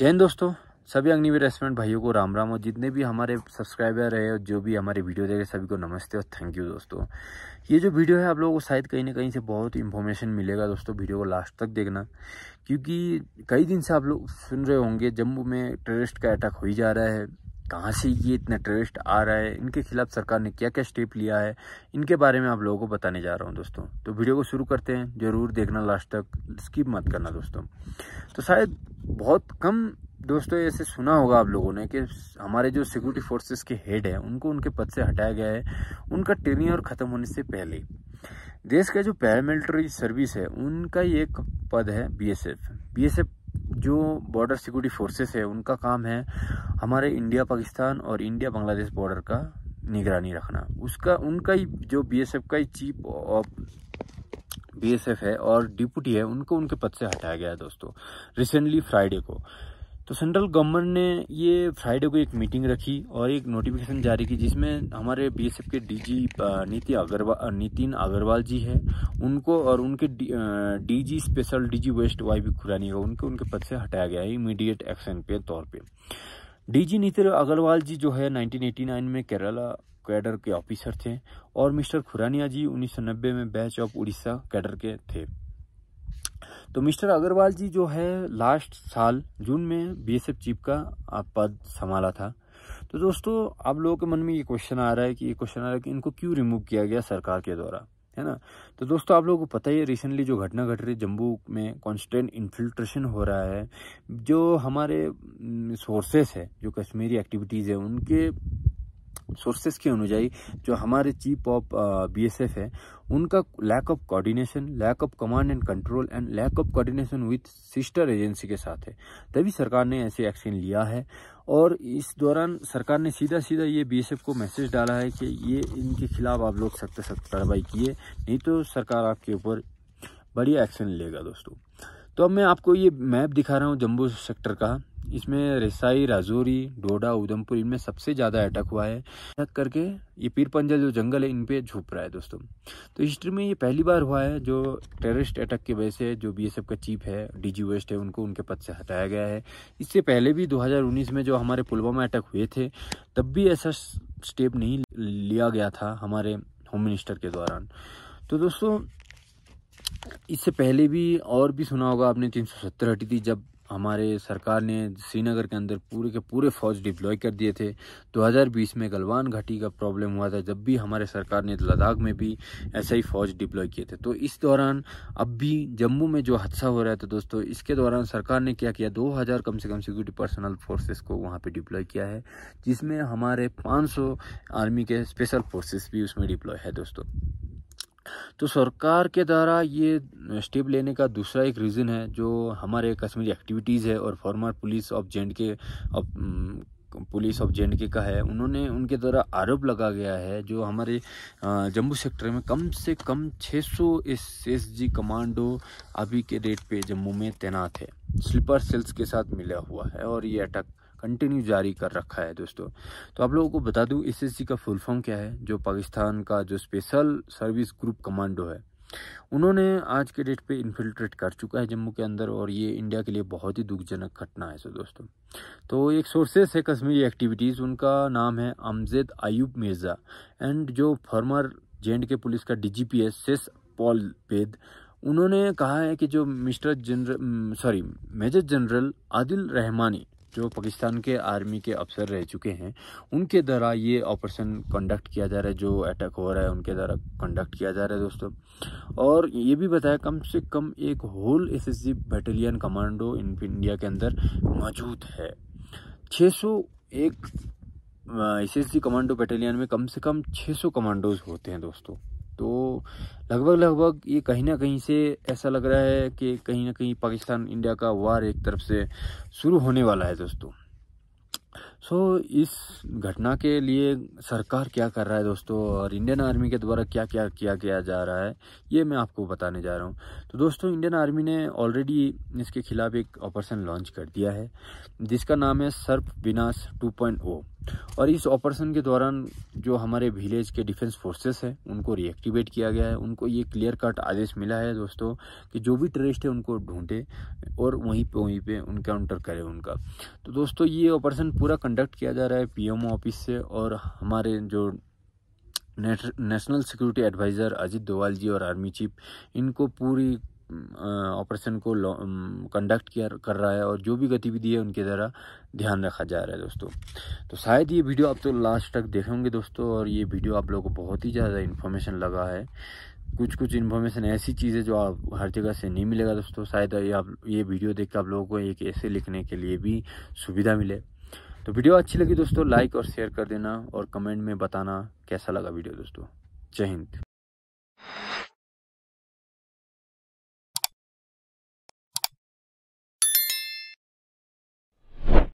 जैन दोस्तों सभी अग्निवीर रेस्टोरेंट भाइयों को राम राम और जितने भी हमारे सब्सक्राइबर रहे और जो भी हमारे वीडियो देखे सभी को नमस्ते और थैंक यू दोस्तों ये जो वीडियो है आप लोगों को शायद कहीं ना कहीं से बहुत इन्फॉर्मेशन मिलेगा दोस्तों वीडियो को लास्ट तक देखना क्योंकि कई दिन से आप लोग सुन रहे होंगे जम्मू में टेररिस्ट का अटैक हो ही जा रहा है कहाँ से ये इतना टूरिस्ट आ रहा है इनके खिलाफ सरकार ने क्या क्या स्टेप लिया है इनके बारे में आप लोगों को बताने जा रहा हूँ दोस्तों तो वीडियो को शुरू करते हैं ज़रूर देखना लास्ट तक स्किप मत करना दोस्तों तो शायद बहुत कम दोस्तों ऐसे सुना होगा आप लोगों ने कि हमारे जो सिक्योरिटी फोर्सेस के हेड हैं उनको उनके पद से हटाया गया है उनका और ख़त्म होने से पहले देश का जो पैरामिलिट्री सर्विस है उनका ये पद है बीएसएफ बीएसएफ जो बॉर्डर सिक्योरिटी फोर्सेस है उनका काम है हमारे इंडिया पाकिस्तान और इंडिया बांग्लादेश बॉर्डर का निगरानी रखना उसका उनका ही जो बीएसएफ का ही चीफ ऑफ बीएसएफ है और डिप्टी है उनको उनके पद से हटाया गया है दोस्तों रिसेंटली फ्राइडे को तो सेंट्रल गवर्नमेंट ने ये फ्राइडे को एक मीटिंग रखी और एक नोटिफिकेशन जारी की जिसमें हमारे बीएसएफ के डीजी नीति अग्रवाल नितिन अग्रवाल जी हैं उनको और उनके DG special DG west Y भी खुरानी हो उनको उनके पद से हटाया गया है इमीडिएट एक्शन के तौर पे डीजी नितिन अग्रवाल जी जो है नाइनटीन में केरला कैडर के ऑफिसर थे और मिस्टर खुरानिया जी उन्नीस में बैच ऑफ उड़ीसा कैडर के थे तो मिस्टर अग्रवाल जी जो है लास्ट साल जून में बीएसएफ चीफ का पद संभाला था तो दोस्तों आप लोगों के मन में ये क्वेश्चन आ रहा है कि ये क्वेश्चन आ रहा है कि इनको क्यों रिमूव किया गया सरकार के द्वारा है ना तो दोस्तों आप लोगों को पता ही है रिसेंटली जो घटना घट रही है जम्मू में कॉन्स्टेंट इन्फिल्ट्रेशन हो रहा है जो हमारे सोर्सेस हम्म, है जो कश्मीरी एक्टिविटीज़ है उनके सोर्सेस के अनुजाई जो हमारे चीफ ऑफ बीएसएफ है उनका lack of coordination lack of command and control and lack of coordination with sister agency के साथ है तभी सरकार ने ऐसे एक्शन लिया है और इस दौरान सरकार ने सीधा सीधा ये बीएसएफ को मैसेज डाला है कि ये इनके खिलाफ आप लोग सख्त सख्त कार्रवाई किए नहीं तो सरकार आपके ऊपर बढ़िया एक्शन लेगा दोस्तों तो अब मैं आपको ये मैप दिखा रहा हूँ जम्बू सेक्टर का इसमें रसाई राजौरी डोडा उधमपुर इनमें सबसे ज़्यादा अटैक हुआ है अटैक करके ये पीरपंजा जो जंगल है इन पर झुप रहा है दोस्तों तो हिस्ट्री में ये पहली बार हुआ है जो टेररिस्ट अटैक की वजह से जो बीएसएफ का चीफ है डीजी वेस्ट है उनको उनके पद से हटाया गया है इससे पहले भी 2019 में जो हमारे पुलवामा अटैक हुए थे तब भी ऐसा स्टेप नहीं लिया गया था हमारे होम मिनिस्टर के दौरान तो दोस्तों इससे पहले भी और भी सुना होगा आपने 370 हटी थी जब हमारे सरकार ने श्रीनगर के अंदर पूरे के पूरे फौज डिप्लॉय कर दिए थे 2020 में गलवान घाटी का प्रॉब्लम हुआ था जब भी हमारे सरकार ने लद्दाख में भी ऐसा ही फौज डिप्लॉय किए थे तो इस दौरान अब भी जम्मू में जो हादसा हो रहा था दोस्तों इसके दौरान सरकार ने क्या किया 2000 कम से कम सिक्योरिटी पर्सनल फोर्सेस को वहाँ पर डिप्लॉय किया है जिसमें हमारे पाँच आर्मी के स्पेशल फोर्सेस भी उसमें डिप्लॉय है दोस्तों तो सरकार के द्वारा ये स्टेप लेने का दूसरा एक रीज़न है जो हमारे कश्मीरी एक्टिविटीज़ है और फॉर्मर पुलिस ऑफ जे के अब, पुलिस ऑफ जे का है उन्होंने उनके द्वारा आरोप लगा गया है जो हमारे जम्मू सेक्टर में कम से कम 600 सौ एस एस जी कमांडो अभी के डेट पे जम्मू में तैनात है स्लीपर सेल्स के साथ मिला हुआ है और ये अटक कंटिन्यू जारी कर रखा है दोस्तों तो आप लोगों को बता दूं एसएससी का फुल फॉर्म क्या है जो पाकिस्तान का जो स्पेशल सर्विस ग्रुप कमांडो है उन्होंने आज के डेट पे इन्फिल्ट्रेट कर चुका है जम्मू के अंदर और ये इंडिया के लिए बहुत ही दुखजनक घटना है सो दोस्तों तो एक सोर्सेस है कश्मीरी एक्टिविटीज़ उनका नाम है अमजेद आयूब मिर्ज़ा एंड जो फॉर्मर जे के पुलिस का डी है सेस पॉल बेद उन्होंने कहा है कि जो mister general sorry major general Adil Rehmani जो पाकिस्तान के आर्मी के अफसर रह चुके हैं उनके द्वारा ये ऑपरेशन कंडक्ट किया जा रहा है जो अटैक हो रहा है उनके द्वारा कंडक्ट किया जा रहा है दोस्तों और ये भी बताया कम से कम एक whole SSG battalion commando in India के अंदर मौजूद है 601 एसएसजी कमांडो बटालियन में कम से कम 600 कमांडोज होते हैं दोस्तों लगभग लगभग ये कहीं ना कहीं से ऐसा लग रहा है कि कहीं ना कहीं पाकिस्तान इंडिया का वार एक तरफ से शुरू होने वाला है दोस्तों सो so, इस घटना के लिए सरकार क्या कर रहा है दोस्तों और इंडियन आर्मी के द्वारा क्या क्या किया गया जा रहा है ये मैं आपको बताने जा रहा हूँ तो दोस्तों इंडियन आर्मी ने ऑलरेडी इसके खिलाफ एक ऑपरेशन लॉन्च कर दिया है जिसका नाम है सर्प विनाश 2.0 और इस ऑपरेशन के दौरान जो हमारे विलेज के डिफेंस फोर्सेस हैं उनको रिएक्टिवेट किया गया है उनको ये क्लियर कट आदेश मिला है दोस्तों कि जो भी टेरिस्ट है उनको ढूंढे और वहीं पे वहीं पे उनकाउंटर करें उनका तो दोस्तों ये ऑपरेशन पूरा कंडक्ट किया जा रहा है पीएमओ ऑफिस से और हमारे जो national security adviser Ajit Doval ji और आर्मी चीफ इनको पूरी ऑपरेशन को कंडक्ट किया कर रहा है और जो भी गतिविधि है उनके द्वारा ध्यान रखा जा रहा है दोस्तों तो शायद ये वीडियो आप तो लास्ट तक देखे होंगे दोस्तों और ये वीडियो आप लोगों को बहुत ही ज़्यादा इन्फॉर्मेशन लगा है कुछ कुछ इन्फॉर्मेशन ऐसी चीज़ें जो आप हर जगह से नहीं मिलेगा दोस्तों शायद ये आप ये वीडियो देख कर आप लोगों को एक ऐसे लिखने के लिए भी सुविधा मिले तो वीडियो अच्छी लगी दोस्तों लाइक और शेयर कर देना और कमेंट में बताना कैसा लगा वीडियो दोस्तों जय हिंद